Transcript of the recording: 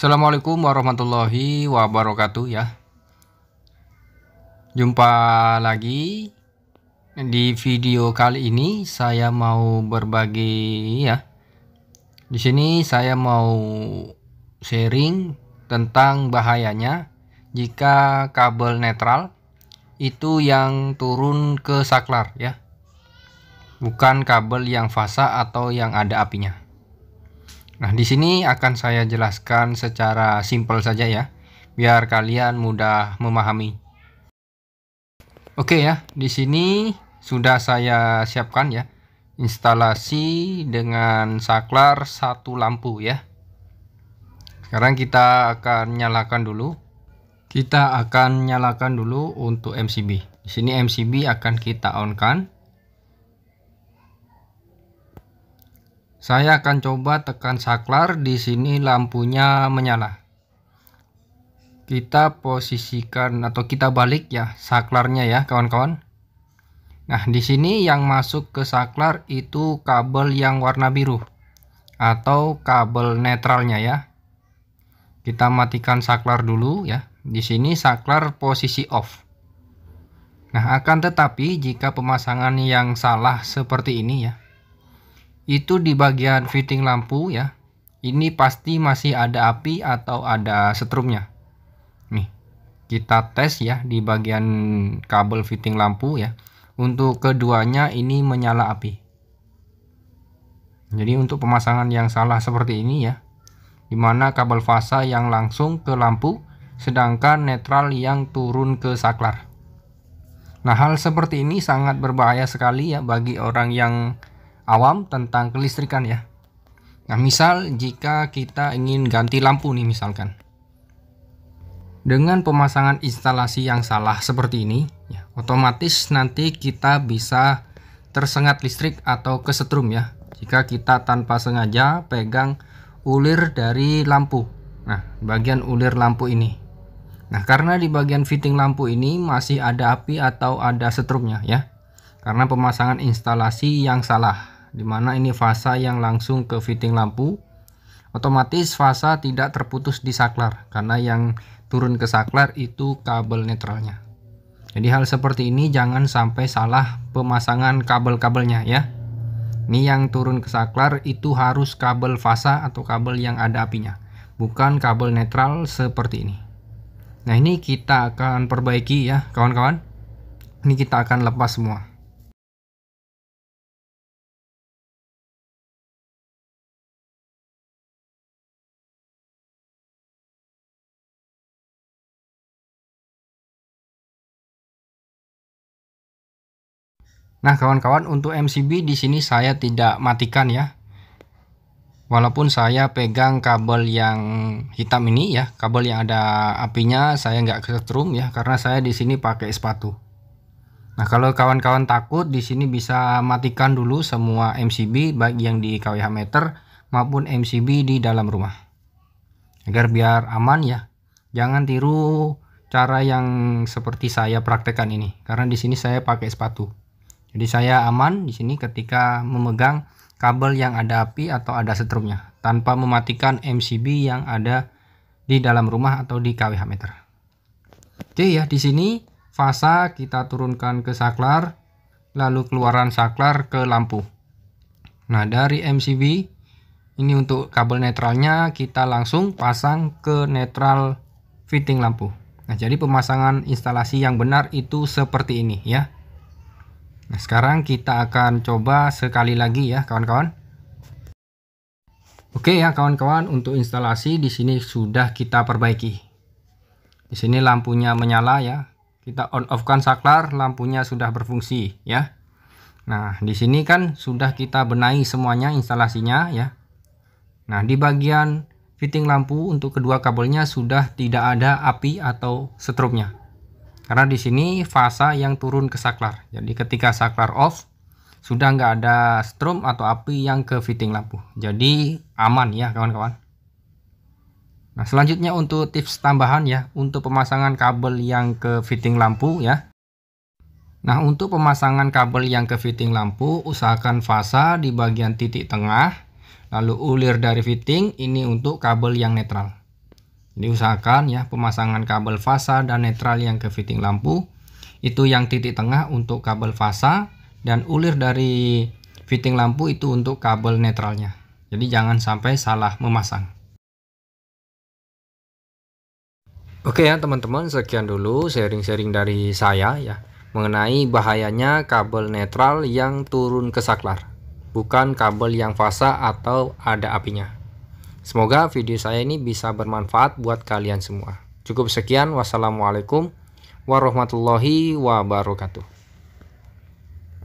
Assalamualaikum warahmatullahi wabarakatuh ya. Jumpa lagi di video kali ini saya mau berbagi ya. Di sini saya mau sharing tentang bahayanya jika kabel netral itu yang turun ke saklar ya. Bukan kabel yang fasa atau yang ada apinya. Nah, di sini akan saya jelaskan secara simpel saja ya, biar kalian mudah memahami. Oke ya, di sini sudah saya siapkan ya instalasi dengan saklar satu lampu ya. Sekarang kita akan nyalakan dulu. Kita akan nyalakan dulu untuk MCB. Di sini MCB akan kita onkan. kan. Saya akan coba tekan saklar di sini lampunya menyala. Kita posisikan atau kita balik ya saklarnya ya kawan-kawan. Nah, di sini yang masuk ke saklar itu kabel yang warna biru atau kabel netralnya ya. Kita matikan saklar dulu ya. Di sini saklar posisi off. Nah, akan tetapi jika pemasangan yang salah seperti ini ya, itu di bagian fitting lampu ya ini pasti masih ada api atau ada setrumnya nih kita tes ya di bagian kabel fitting lampu ya untuk keduanya ini menyala api jadi untuk pemasangan yang salah seperti ini ya dimana kabel fasa yang langsung ke lampu sedangkan netral yang turun ke saklar nah hal seperti ini sangat berbahaya sekali ya bagi orang yang awam tentang kelistrikan ya. Nah, misal jika kita ingin ganti lampu nih misalkan. Dengan pemasangan instalasi yang salah seperti ini, ya, otomatis nanti kita bisa tersengat listrik atau kesetrum ya. Jika kita tanpa sengaja pegang ulir dari lampu. Nah, bagian ulir lampu ini. Nah, karena di bagian fitting lampu ini masih ada api atau ada setrumnya ya. Karena pemasangan instalasi yang salah dimana ini fasa yang langsung ke fitting lampu otomatis fasa tidak terputus di saklar karena yang turun ke saklar itu kabel netralnya jadi hal seperti ini jangan sampai salah pemasangan kabel-kabelnya ya ini yang turun ke saklar itu harus kabel fasa atau kabel yang ada apinya bukan kabel netral seperti ini nah ini kita akan perbaiki ya kawan-kawan ini kita akan lepas semua Nah, kawan-kawan, untuk MCB di sini saya tidak matikan ya. Walaupun saya pegang kabel yang hitam ini ya, kabel yang ada apinya saya nggak kesetrum ya, karena saya di sini pakai sepatu. Nah, kalau kawan-kawan takut di sini bisa matikan dulu semua MCB baik yang di KWH meter maupun MCB di dalam rumah. Agar biar aman ya. Jangan tiru cara yang seperti saya praktekkan ini karena di sini saya pakai sepatu. Jadi saya aman di sini ketika memegang kabel yang ada api atau ada setrumnya tanpa mematikan MCB yang ada di dalam rumah atau di KWH meter. Oke ya, di sini fasa kita turunkan ke saklar lalu keluaran saklar ke lampu. Nah, dari MCB ini untuk kabel netralnya kita langsung pasang ke netral fitting lampu. Nah, jadi pemasangan instalasi yang benar itu seperti ini ya. Nah, sekarang kita akan coba sekali lagi ya, kawan-kawan. Oke ya, kawan-kawan, untuk instalasi di sini sudah kita perbaiki. Di sini lampunya menyala ya. Kita on off kan saklar, lampunya sudah berfungsi ya. Nah, di sini kan sudah kita benahi semuanya instalasinya ya. Nah, di bagian fitting lampu untuk kedua kabelnya sudah tidak ada api atau setrumnya. Karena di sini fasa yang turun ke saklar. Jadi ketika saklar off, sudah nggak ada strom atau api yang ke fitting lampu. Jadi aman ya kawan-kawan. Nah selanjutnya untuk tips tambahan ya untuk pemasangan kabel yang ke fitting lampu ya. Nah untuk pemasangan kabel yang ke fitting lampu usahakan fasa di bagian titik tengah lalu ulir dari fitting ini untuk kabel yang netral. Diusahakan ya pemasangan kabel fasa dan netral yang ke fitting lampu itu yang titik tengah untuk kabel fasa dan ulir dari fitting lampu itu untuk kabel netralnya. Jadi jangan sampai salah memasang. Oke ya teman-teman sekian dulu sharing-sharing dari saya ya mengenai bahayanya kabel netral yang turun ke saklar bukan kabel yang fasa atau ada apinya. Semoga video saya ini bisa bermanfaat buat kalian semua. Cukup sekian. Wassalamualaikum warahmatullahi wabarakatuh.